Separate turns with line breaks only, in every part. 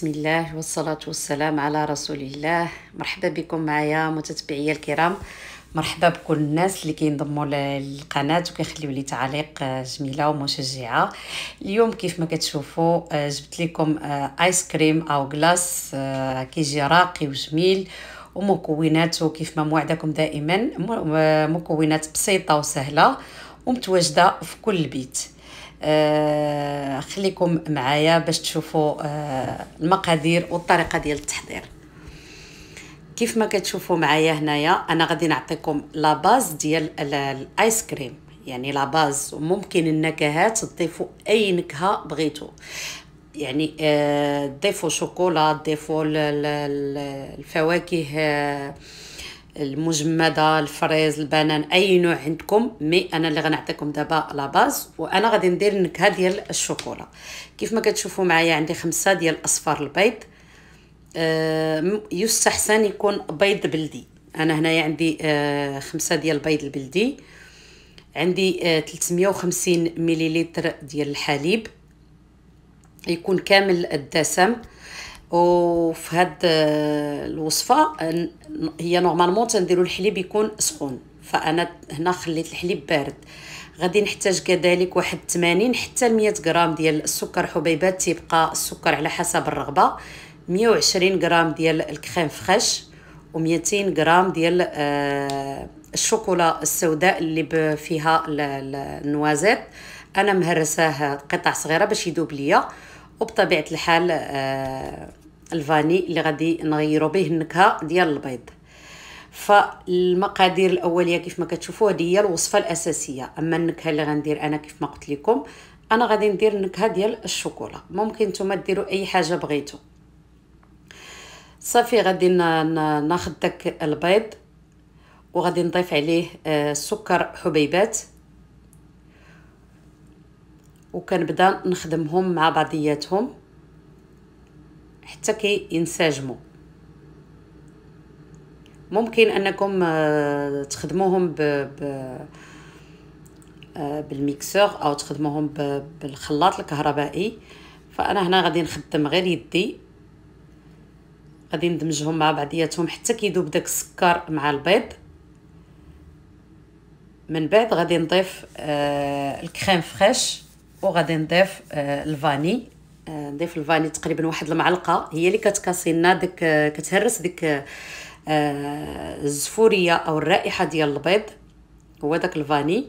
بسم الله والصلاة والسلام على رسول الله مرحبا بكم معايا متتبعي الكرام مرحبا بكل الناس اللي كينضموا للقناه وكيخليوا لي تعاليق آه، جميله ومشجعه اليوم كيف ما كتشوفوا آه، جبت لكم ايس آه، كريم او غلاس كيجي راقي وجميل ومكوناته كيف ما موعدكم دائما مكونات بسيطه وسهله ومتواجده في كل بيت آه، خليكم معايا باش تشوفوا آه، المقادير والطريقه ديال التحضير كيف ما كتشوفوا معايا هنايا انا غادي نعطيكم لا باز ديال الايس كريم يعني لا باز وممكن النكهات تضيفوا اي نكهه بغيتو يعني آه، ضيفوا شوكولا ضيفوا الفواكه المجمده الفريز البنان اي نوع عندكم مي انا اللي غنعطيكم دابا لا باز وانا غادي ندير النكهه ديال الشوكولا كيف ما كتشوفوا معايا عندي خمسة ديال اصفار البيض آه، يستحسن يكون بيض بلدي انا هنايا عندي آه، خمسة ديال البيض البلدي عندي 350 آه، مليلتر ديال الحليب يكون كامل الدسم وفي هاد الوصفه هي نورمالمون تنديروا الحليب يكون سخون فانا هنا خليت الحليب بارد غادي نحتاج كذلك واحد 80 حتى 100 غرام ديال السكر حبيبات تيبقى السكر على حسب الرغبه 120 غرام ديال الكريم فريش و200 غرام ديال آه، الشوكولا السوداء اللي فيها النوازات انا مهرساه قطع صغيره باش يذوب ليا وبطبيعه الحال آه، الفاني اللي غادي نغيروا به النكهه ديال البيض فالمقادير الاوليه كيف ما كتشوفوا هذه هي الوصفه الاساسيه اما النكهه اللي غندير انا كيف ما قلت لكم انا غادي ندير النكهه ديال الشوكولا ممكن نتوما ديروا اي حاجه بغيتو صافي غادي ناخذ داك البيض وغادي نضيف عليه آه، سكر حبيبات وكنبدا نخدمهم مع بعضياتهم حتى كينسجموا ممكن انكم آه، تخدموهم ب, آه، بالميكسور او تخدموهم بالخلاط الكهربائي فانا هنا غادي نخدم غير يدي غادي ندمجهم مع بعضياتهم حتى كيذوب داك السكر مع البيض من بعد غادي نضيف آه، الكريم فريش وغادي نضيف الفاني نضيف آه، الفاني تقريبا واحد المعلقه هي اللي كتكاسي لنا داك آه، كتهرس ديك آه، الزفوريه او الرائحه ديال البيض هو داك الفاني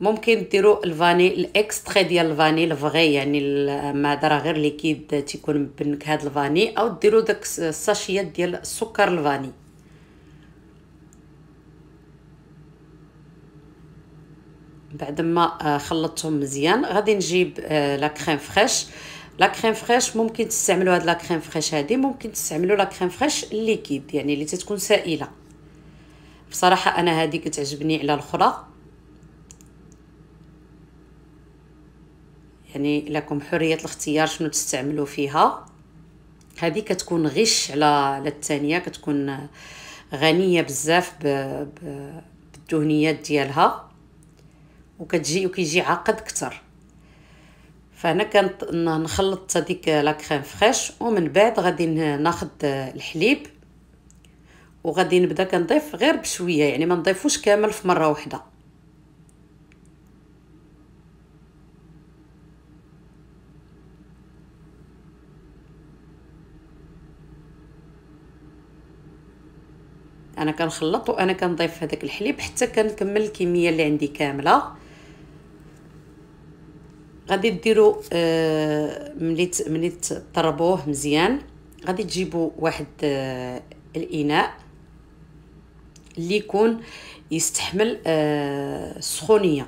ممكن ديروا الفاني الاكستري ديال الفاني الفغي يعني درا غير ليكيد تيكون بنكهه الفاني او ديروا داك الساشيات ديال السكر الفاني بعد ما آه، خلطتهم مزيان غادي نجيب آه، لا كريم فريش لا كريم فريش ممكن تستعملوا هاد لا كريم فريش هادي ممكن تستعملوا لا كريم فريش ليكيد يعني اللي تتكون سائله بصراحه انا هادي كتعجبني على الاخرى يعني لكم حريه الاختيار شنو تستعملوا فيها هذه كتكون غش على على الثانيه كتكون آه، غنيه بزاف بالدهنيات ديالها وكتجي وكيجي عقد كتر فانا كنت نخلط هذيك لا كريم فريش ومن بعد غادي ناخذ الحليب وغادي نبدا كنضيف غير بشويه يعني ما نضيفوش كامل في مره واحده انا كنخلط وانا كنضيف هذاك الحليب حتى كنكمل الكميه اللي عندي كامله غادي ديروا آه، ملي ملي تطربوه مزيان غادي تجيبوا واحد آه، الاناء اللي يكون يستحمل آه، السخونيه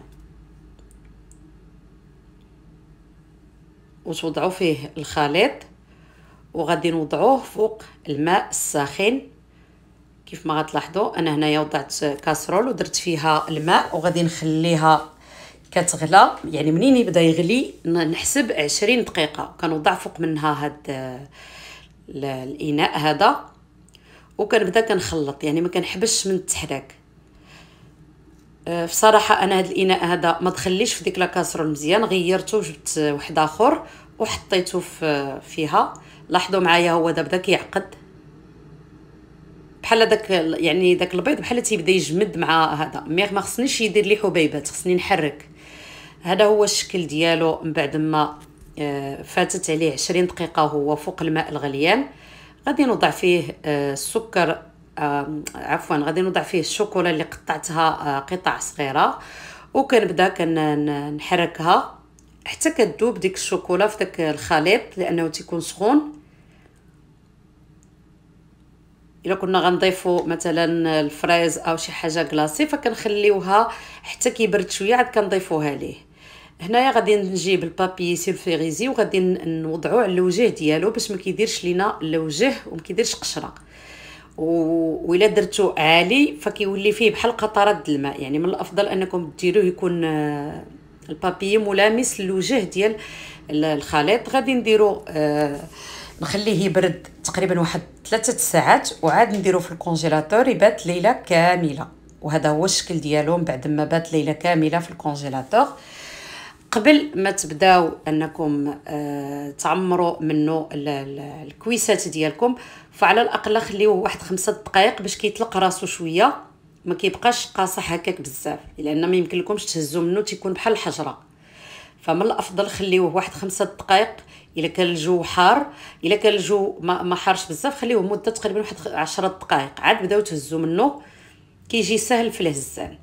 وتوضعوا فيه الخليط وغادي نوضعوه فوق الماء الساخن كيف ما غتلاحظوا انا هنايا وضعت كاسرول ودرت فيها الماء وغادي نخليها كتغلى يعني منين يبدا يغلي نحسب عشرين دقيقه كنوضع فوق منها هاد الاناء هذا وكنبدا كنخلط يعني ما كنحبش من التحراك أه، بصراحه انا هاد الاناء هذا ما تخليش في ديك كاسرول مزيان غيرته وجبت واحد اخر وحطيته في فيها لاحظوا معايا هو دابا كيعقد بحال داك يعني داك البيض بحال تيبدا يجمد مع هذا مي ما خصنيش يدير لي حبيبات خصني نحرك هذا هو الشكل ديالو من بعد ما آه، فاتت عليه 20 دقيقه هو فوق الماء الغليان غادي نوضع فيه آه، السكر آه، عفوا غادي نوضع فيه الشوكولا اللي قطعتها قطع صغيره وكنبدا كنحركها حتى كتذوب ديك الشوكولا في داك الخليط لانه تيكون سخون الا كنا غنضيفوا مثلا الفريز او شي حاجه كلاصي فكنخليوها حتى كيبرد شويه عاد كنضيفوها ليه هنايا غادي نجيب البابي سيلفيريزي وغادي نوضعو على الوجه ديالو باش ما كيديرش لينا الوجه وما كيديرش قشره و الا درتو عالي فكيولي فيه بحال قطرات الماء يعني من الافضل انكم ديروه يكون آه، البابي ملامس للوجه ديال الخليط غادي نديرو آه نخليه يبرد تقريبا واحد ثلاثة ساعات وعاد نديرو في الكونجيلاتور يبات ليله كامله وهذا هو الشكل ديالو من بعد ما بات ليله كامله في الكونجيلاتور قبل ما تبداو انكم آه، تعمروا منه الكويسات ديالكم فعلى الاقل خليوه واحد خمسة دقائق باش كيطلق راسو شويه ما كيبقاش قاصح هكاك بزاف لان ما يمكن لكمش تهزوا منه تيكون بحال الحجره فمن الافضل خليوه واحد خمسة دقائق الا كان الجو حار الا كان الجو ما, حارش بزاف خليوه مده تقريبا واحد 10 دقائق عاد بداو تهزوا منه كيجي سهل في الهزان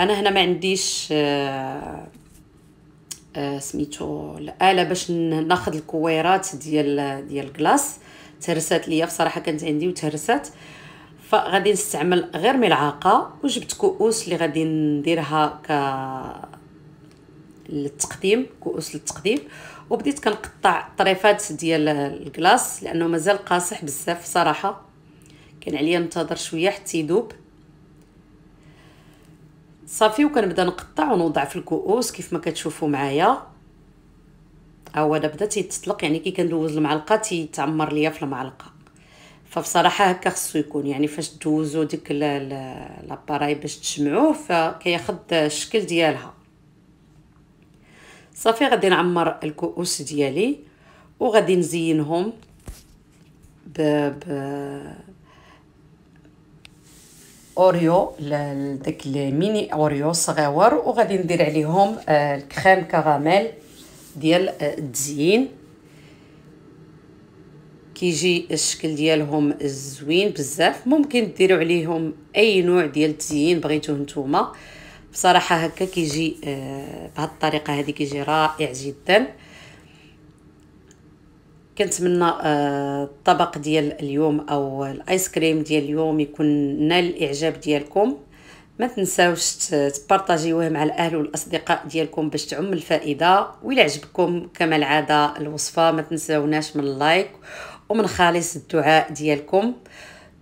انا هنا ما عنديش آه آه، سميتو الاله آه، باش ناخذ الكويرات ديال ديال الكلاص تهرسات ليا بصراحه كانت عندي وتهرسات فغادي نستعمل غير ملعقه وجبت كؤوس اللي غادي نديرها ك للتقديم كؤوس للتقديم وبديت كنقطع طريفات ديال الكلاص لانه مازال قاصح بزاف صراحه كان عليا ننتظر شويه حتى يذوب صافي وكنبدا نقطع ونوضع في الكؤوس كيف ما كتشوفوا معايا ها هو دابا تيتطلق يعني كي كندوز المعلقه تيتعمر ليا في المعلقه فبصراحه هكا خصو يكون يعني فاش دوزو ديك لاباراي باش تجمعوه فكياخد الشكل ديالها صافي غادي نعمر الكؤوس ديالي وغادي نزينهم ب ب اوريو داك الميني اوريو الصغاور وغادي ندير عليهم آه، الكريم كراميل ديال آه، التزيين كيجي الشكل ديالهم زوين بزاف ممكن ديروا عليهم اي نوع ديال التزيين بغيتوه نتوما بصراحه هكا كيجي آه، بهاد الطريقه هذه كيجي رائع جدا كنتمنى الطبق آه، ديال اليوم او الايس كريم ديال اليوم يكون نال الاعجاب ديالكم ما تنساوش تبارطاجيوه مع الاهل والاصدقاء ديالكم باش تعم الفائده ولا عجبكم كما العاده الوصفه ما تنساوناش من اللايك ومن خالص الدعاء ديالكم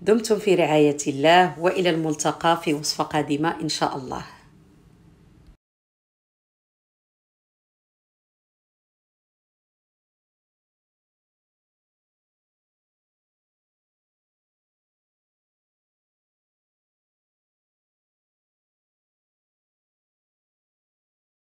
دمتم في رعايه الله والى الملتقى في وصفه قادمه ان شاء الله